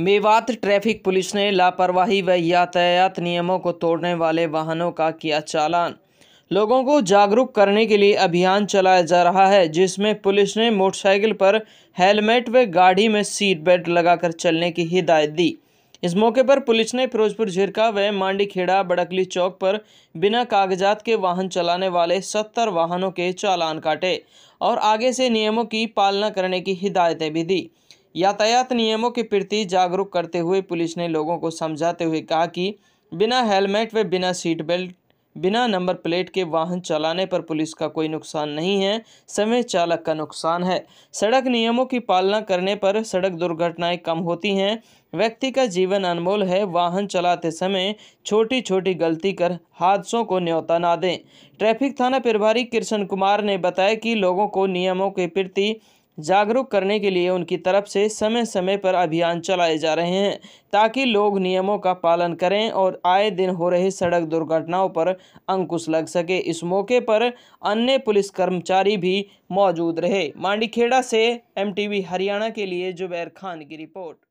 Mewat traffic police ने लापरवाही व यातायात नियमों को तोड़ने वाले वाहनों का किया चालान लोगों को जागरूक करने के लिए अभियान चलाया जा रहा है जिसमें पुलिस ने मोटरसाइकिल पर हेलमेट व गाड़ी में सीट बेल्ट लगाकर चलने की हिदायत दी इस मौके पर पुलिस ने फिरोजपुर झिरका व मांडीखेड़ा बड़कली चौक पर बिना कागजात के वाहन चलाने वाले सत्तर वाहनों के चालान काटे और आगे से नियमों की पालना करने की हिदायतें भी दी यातायात नियमों के प्रति जागरूक करते हुए पुलिस ने लोगों को समझाते हुए कहा कि बिना हेलमेट व बिना सीट बेल्ट बिना नंबर प्लेट के वाहन चलाने पर पुलिस का कोई नुकसान नहीं है समय चालक का नुकसान है सड़क नियमों की पालना करने पर सड़क दुर्घटनाएं कम होती हैं व्यक्ति का जीवन अनमोल है वाहन चलाते समय छोटी छोटी गलती कर हादसों को न्योता ना दें ट्रैफिक थाना प्रभारी कृष्ण कुमार ने बताया कि लोगों को नियमों के प्रति जागरूक करने के लिए उनकी तरफ से समय समय पर अभियान चलाए जा रहे हैं ताकि लोग नियमों का पालन करें और आए दिन हो रही सड़क दुर्घटनाओं पर अंकुश लग सके इस मौके पर अन्य पुलिस कर्मचारी भी मौजूद रहे मांडीखेड़ा से एमटीवी हरियाणा के लिए जुबैर खान की रिपोर्ट